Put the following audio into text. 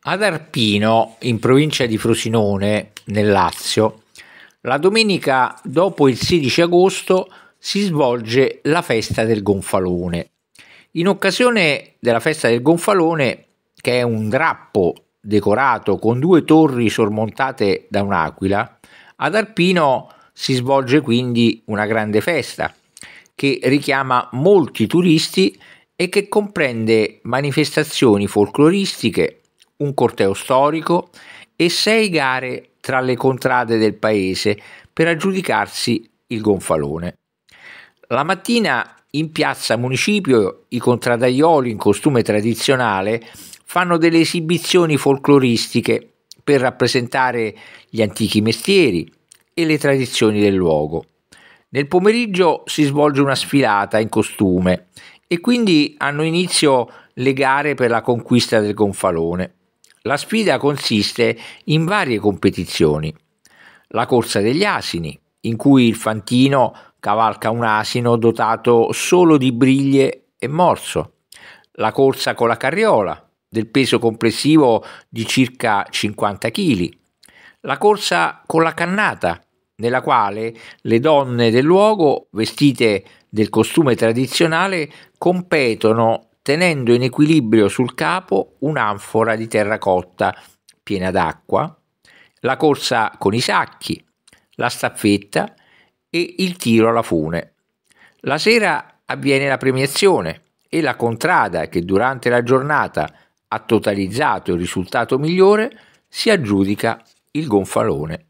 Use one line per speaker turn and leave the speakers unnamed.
Ad Arpino, in provincia di Frosinone, nel Lazio, la domenica dopo il 16 agosto si svolge la festa del gonfalone. In occasione della festa del gonfalone, che è un drappo decorato con due torri sormontate da un'aquila, ad Arpino si svolge quindi una grande festa che richiama molti turisti e che comprende manifestazioni folcloristiche, un corteo storico e sei gare tra le contrade del paese per aggiudicarsi il gonfalone. La mattina in piazza municipio i contradaioli in costume tradizionale fanno delle esibizioni folcloristiche per rappresentare gli antichi mestieri e le tradizioni del luogo. Nel pomeriggio si svolge una sfilata in costume e quindi hanno inizio le gare per la conquista del gonfalone. La sfida consiste in varie competizioni. La corsa degli asini, in cui il fantino cavalca un asino dotato solo di briglie e morso. La corsa con la carriola, del peso complessivo di circa 50 kg. La corsa con la cannata, nella quale le donne del luogo, vestite del costume tradizionale, competono tenendo in equilibrio sul capo un'anfora di terracotta piena d'acqua, la corsa con i sacchi, la staffetta e il tiro alla fune. La sera avviene la premiazione e la contrada che durante la giornata ha totalizzato il risultato migliore si aggiudica il gonfalone.